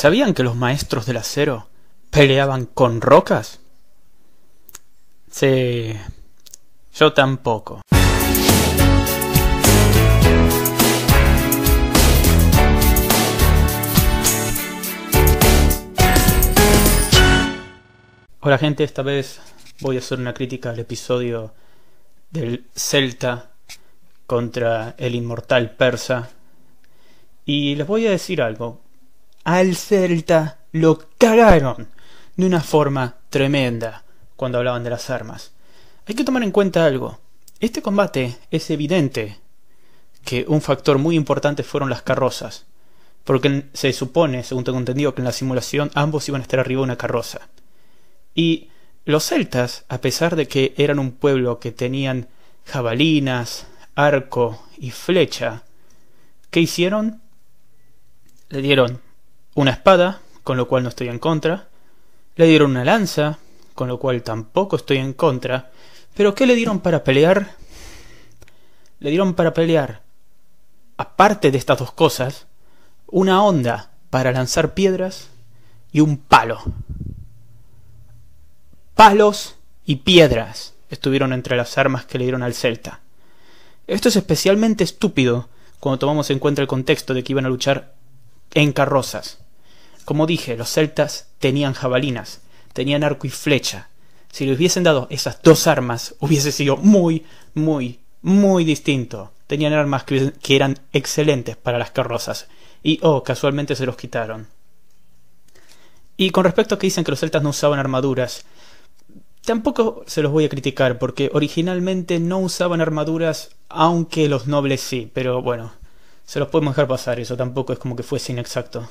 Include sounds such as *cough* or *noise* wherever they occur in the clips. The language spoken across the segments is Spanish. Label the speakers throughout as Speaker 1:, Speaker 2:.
Speaker 1: ¿Sabían que los maestros del acero peleaban con rocas? Sí, yo tampoco. Hola gente, esta vez voy a hacer una crítica al episodio del Celta contra el inmortal persa. Y les voy a decir algo al Celta lo cagaron de una forma tremenda cuando hablaban de las armas. Hay que tomar en cuenta algo. Este combate es evidente que un factor muy importante fueron las carrozas, porque se supone, según tengo entendido, que en la simulación ambos iban a estar arriba de una carroza. Y los celtas, a pesar de que eran un pueblo que tenían jabalinas, arco y flecha, ¿qué hicieron? Le dieron una espada, con lo cual no estoy en contra. Le dieron una lanza, con lo cual tampoco estoy en contra. Pero ¿qué le dieron para pelear? Le dieron para pelear, aparte de estas dos cosas, una onda para lanzar piedras y un palo. Palos y piedras estuvieron entre las armas que le dieron al Celta. Esto es especialmente estúpido cuando tomamos en cuenta el contexto de que iban a luchar en carrozas. Como dije, los celtas tenían jabalinas, tenían arco y flecha. Si les hubiesen dado esas dos armas, hubiese sido muy, muy, muy distinto. Tenían armas que, eran excelentes para las carrozas. Y, oh, casualmente se los quitaron. Y con respecto a que dicen que los celtas no usaban armaduras, tampoco se los voy a criticar porque originalmente no usaban armaduras, aunque los nobles sí, pero bueno, se los podemos dejar pasar, eso tampoco es como que fuese inexacto.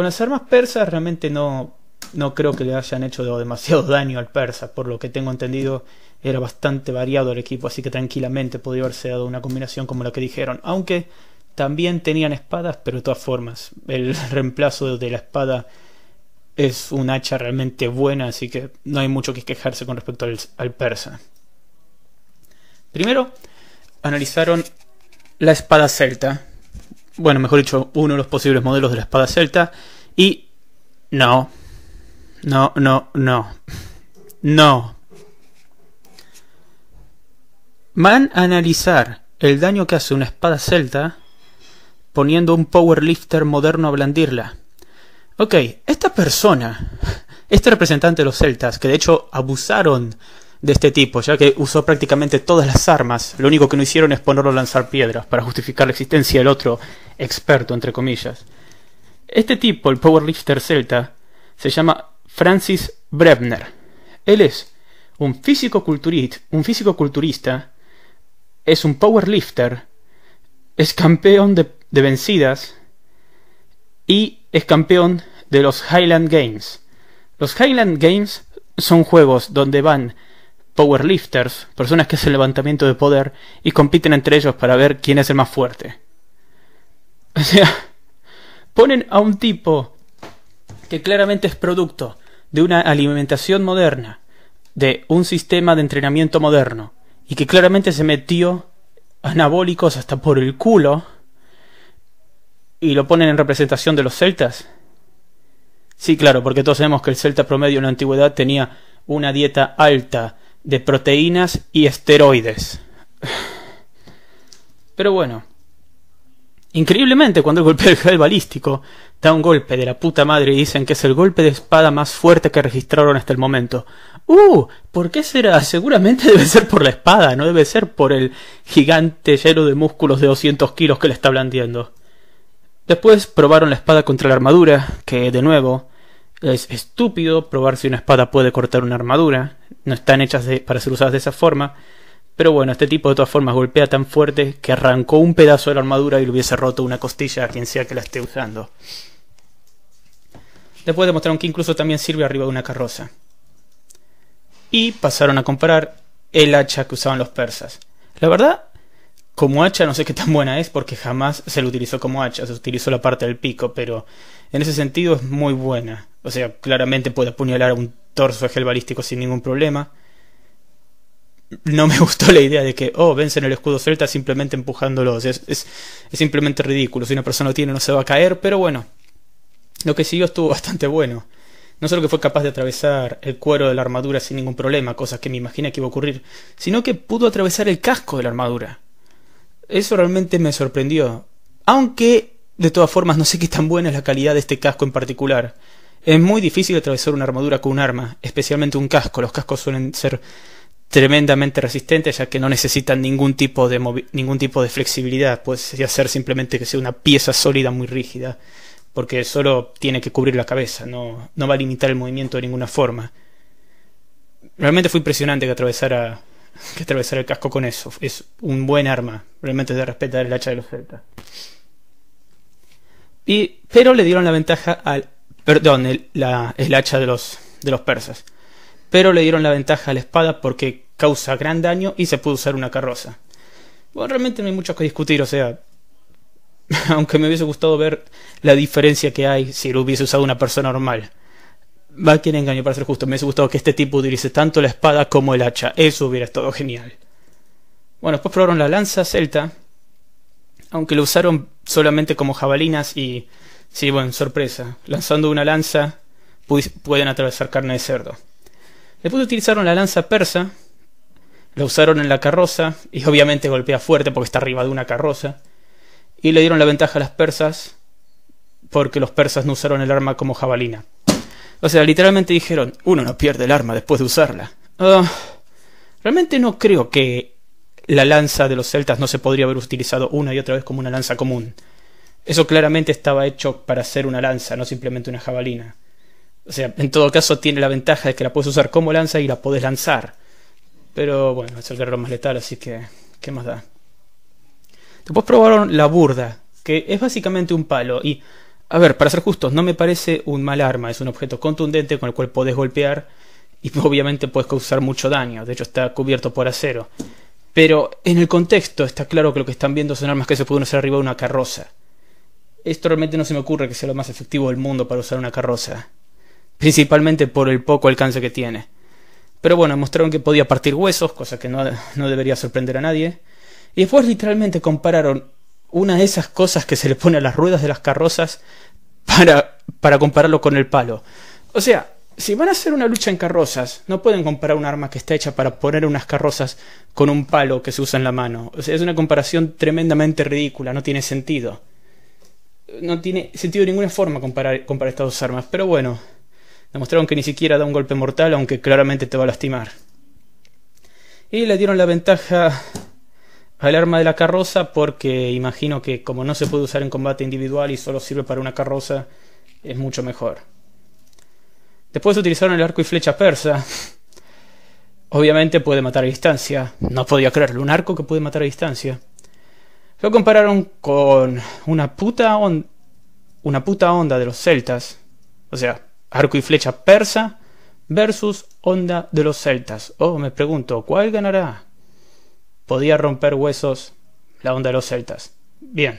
Speaker 1: Con las armas persas realmente no, no creo que le hayan hecho demasiado daño al persa. Por lo que tengo entendido, era bastante variado el equipo, así que tranquilamente podía haberse dado una combinación como la que dijeron. Aunque también tenían espadas, pero de todas formas, el *laughs* reemplazo de la espada es un hacha realmente buena, así que no hay mucho que quejarse con respecto al persa. Primero, analizaron la espada celta, bueno, mejor dicho, uno de los posibles modelos de la espada celta. Y no, no, no, no, no. Van a analizar el daño que hace una espada celta poniendo un powerlifter moderno a blandirla. Ok, esta persona, *laughs* este representante de los celtas, que de hecho abusaron de este tipo, ya que usó prácticamente todas las armas, lo único que no hicieron es ponerlo a lanzar piedras para justificar la existencia del otro experto, entre comillas. Este tipo, el powerlifter celta, se llama Francis Brebner. Él es un físico, un físico culturista, es un powerlifter, es campeón de, de vencidas y es campeón de los Highland Games. Los Highland Games son juegos donde van powerlifters, personas que hacen levantamiento de poder y compiten entre ellos para ver quién es el más fuerte. O sea, ponen a un tipo que claramente es producto de una alimentación moderna, de un sistema de entrenamiento moderno, y que claramente se metió anabólicos hasta por el culo, y lo ponen en representación de los celtas. Sí, claro, porque todos sabemos que el celta promedio en la antigüedad tenía una dieta alta, de proteínas y esteroides. Pero bueno. Increíblemente, cuando golpea el gel balístico, da un golpe de la puta madre y dicen que es el golpe de espada más fuerte que registraron hasta el momento. ¡Uh! ¿Por qué será? Seguramente debe ser por la espada, no debe ser por el gigante lleno de músculos de 200 kilos que le está blandiendo. Después probaron la espada contra la armadura, que, de nuevo, es estúpido probar si una espada puede cortar una armadura. No están hechas para ser usadas de esa forma. Pero bueno, este tipo de todas formas golpea tan fuerte que arrancó un pedazo de la armadura y le hubiese roto una costilla a quien sea que la esté usando. Después demostraron que incluso también sirve arriba de una carroza. Y pasaron a comparar el hacha que usaban los persas. La verdad, como hacha no sé qué tan buena es porque jamás se lo utilizó como hacha, se utilizó la parte del pico, pero en ese sentido es muy buena. O sea, claramente puede apuñalar a un torso de gel balístico sin ningún problema. No me *laughs* gustó la idea de que, oh, vencen el escudo celta simplemente empujándolo. es, es simplemente ridículo. Si una persona lo tiene no se va a caer, pero bueno. Lo que siguió estuvo *laughs* bastante bueno. No solo que fue capaz de atravesar el cuero de la armadura sin ningún problema, cosa que me imaginé que iba a ocurrir, sino que pudo atravesar el casco de la armadura eso realmente me sorprendió. Aunque, de todas formas, no sé qué tan buena es la calidad de este casco en particular. Es muy difícil atravesar una armadura con un arma, especialmente un casco. Los cascos suelen ser tremendamente resistentes ya que no necesitan ningún tipo de ningún tipo de flexibilidad, puede ser simplemente que sea una pieza sólida muy rígida, porque solo tiene que cubrir la cabeza, no, no va a limitar el movimiento de ninguna forma. Realmente fue impresionante que atravesara que atravesar el casco con eso. Es un buen arma. Realmente es de respetar el hacha de los celtas. Y, pero le dieron la ventaja al. Perdón, el, hacha de los, de los persas. Pero le dieron la ventaja a la espada porque causa gran daño y se puede usar una carroza. Bueno, realmente no hay mucho que discutir, o sea. *laughs* Aunque me hubiese gustado ver la diferencia que hay si lo hubiese usado una persona normal va a engaño para ser justo. Me hubiese gustado que este tipo utilice tanto la espada como el hacha. Eso hubiera estado genial. Bueno, después probaron la lanza celta. Aunque lo usaron solamente como jabalinas y... Sí, bueno, sorpresa. Lanzando una lanza pues, pueden atravesar carne de cerdo. Después utilizaron la lanza persa. La usaron en la carroza. Y obviamente golpea fuerte porque está arriba de una carroza. Y le dieron la ventaja a las persas. Porque los persas no usaron el arma como jabalina. O sea, literalmente dijeron, uno no pierde el arma después de usarla. Ah, realmente no creo que la lanza de los celtas no se podría haber utilizado una y otra vez como una lanza común. Eso claramente estaba hecho para ser una lanza, no simplemente una jabalina. O sea, en todo caso tiene la ventaja de que la puedes usar como lanza y la puedes lanzar. Pero bueno, es el guerrero más letal, así que... ¿Qué más da? Después probaron la burda, que es básicamente un palo y a ver, para ser justos, no me parece un mal arma, es un objeto contundente con el cual podés golpear y *laughs* obviamente puedes causar mucho daño, de hecho está cubierto por acero. Pero en el contexto está claro que lo que están viendo son armas que se pueden usar arriba de una carroza. Esto realmente no se me ocurre que sea lo más efectivo del mundo para usar una carroza, principalmente por el poco alcance que tiene. Pero bueno, mostraron que podía partir huesos, cosa que no debería sorprender a nadie. Y después literalmente compararon una de esas cosas que se le pone a las ruedas de las carrozas para, para compararlo con el palo. O sea, si van a hacer una lucha en carrozas, no pueden comparar un arma que está hecha para poner unas carrozas con un palo que se usa en la mano. O sea, es una comparación tremendamente ridícula, no tiene sentido. No tiene sentido de ninguna forma comparar, comparar estas dos armas, pero bueno, demostraron que ni siquiera da un golpe mortal, aunque claramente te va a lastimar. Y le dieron la ventaja al arma de la carroza porque imagino que como no se puede usar en combate individual y solo sirve para una carroza, es mucho mejor. Después utilizaron el arco y flecha persa. *laughs* Obviamente puede matar a distancia. No podía creerlo, un arco que puede matar a distancia. Lo compararon con una puta, una onda de los celtas. O sea, arco y flecha persa versus onda de los celtas. Oh, me pregunto, ¿cuál ganará? podía romper huesos la onda de los celtas. Bien.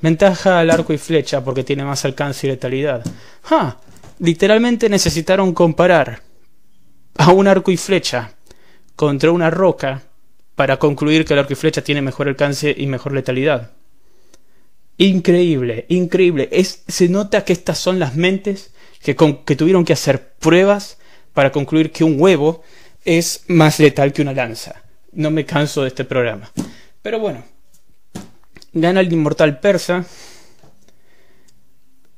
Speaker 1: Ventaja al arco y flecha porque tiene más alcance y letalidad. ¡Ah! Literalmente necesitaron comparar a un arco y flecha contra una roca para concluir que el arco y flecha tiene mejor alcance y mejor letalidad. Increíble, increíble. Es, se nota que estas son las mentes que, que tuvieron que hacer pruebas para concluir que un huevo es más letal que una lanza no me canso de este programa. Pero bueno, gana el inmortal persa.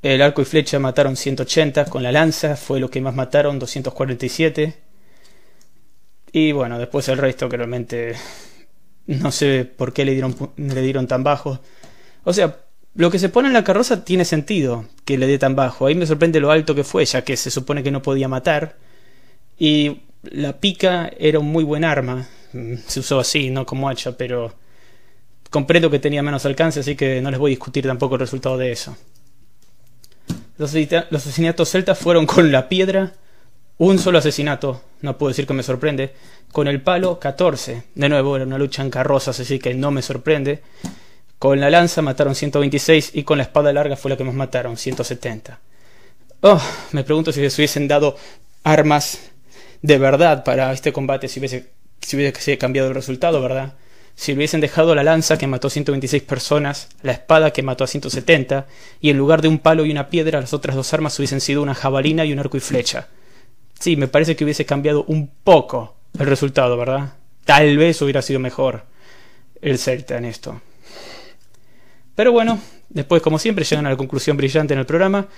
Speaker 1: El arco y flecha mataron 180 con la lanza, fue lo que más mataron, 247. Y bueno, después el resto que realmente no sé por qué le dieron, le dieron tan bajo. O sea, lo que se pone en la carroza tiene sentido que le dé tan bajo. Ahí me sorprende lo alto que fue, ya que se supone que no podía matar. Y la pica era un muy buen arma se usó así, no como hacha, pero comprendo que tenía menos alcance, así que no les voy a discutir tampoco el resultado de eso. Los, asesinatos celtas fueron con la piedra, un solo asesinato, no puedo decir que me sorprende, con el palo 14, de nuevo era una lucha en carrozas, así que no me sorprende, con la lanza mataron 126 y con la espada larga fue la que más mataron, 170. Oh, me pregunto si les hubiesen dado armas de verdad para este combate, si hubiese si hubiese cambiado el resultado, ¿verdad? Si hubiesen dejado la lanza que mató a 126 personas, la espada que mató a 170, y en lugar de un palo y una piedra, las otras dos armas hubiesen sido una jabalina y un arco y flecha. Sí, me parece que hubiese cambiado un poco el resultado, ¿verdad? Tal vez hubiera sido mejor el Celta en esto. Pero bueno, después como siempre llegan a la conclusión brillante en el programa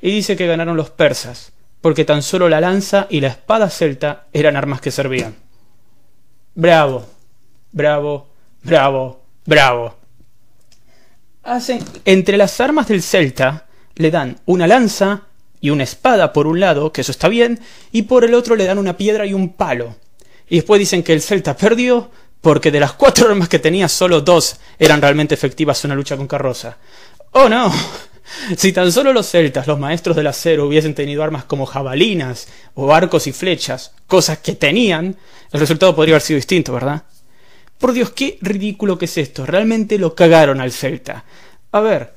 Speaker 1: y dice que ganaron los persas, porque tan solo la lanza y la espada celta eran armas que servían bravo, bravo, bravo, bravo. Hacen, entre las armas del Celta le dan una lanza y una espada por un lado, que eso está bien, y por el otro le dan una piedra y un palo. Y después dicen que el Celta perdió porque de las cuatro armas que tenía solo dos eran realmente efectivas en una lucha con carroza. ¡Oh no! Si tan solo los celtas, los maestros del acero, hubiesen tenido armas como jabalinas o arcos y flechas, cosas que tenían, el resultado podría haber sido distinto, ¿verdad? Por Dios, qué ridículo que es esto. Realmente lo cagaron al celta. A ver,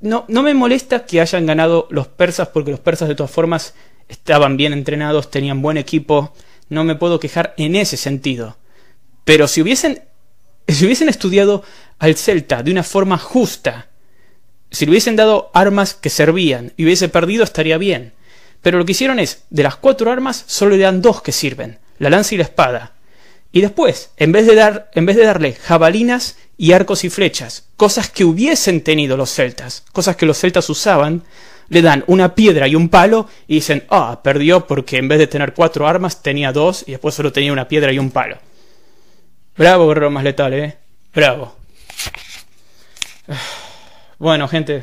Speaker 1: no, no me molesta que hayan ganado los persas porque los persas de todas formas estaban bien entrenados, tenían buen equipo. No me puedo quejar en ese sentido. Pero si hubiesen, si hubiesen estudiado al celta de una forma justa, si le hubiesen dado armas que servían y hubiese perdido estaría bien. Pero lo que hicieron es, de las cuatro armas solo le dan dos que sirven, la lanza y la espada. Y después, en vez de, dar, en vez de darle jabalinas y arcos y flechas, cosas que hubiesen tenido los celtas, cosas que los celtas usaban, le dan una piedra y un palo y dicen, ah, perdió porque en vez de tener cuatro armas tenía dos y después solo tenía una piedra y un palo. Bravo, guerrero más letal, eh. Bravo. Bueno, gente,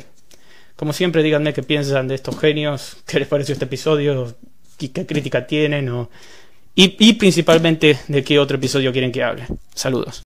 Speaker 1: como siempre, díganme qué piensan de estos genios, qué les pareció este episodio, qué crítica tienen, y, y principalmente de qué otro episodio quieren que hable. Saludos.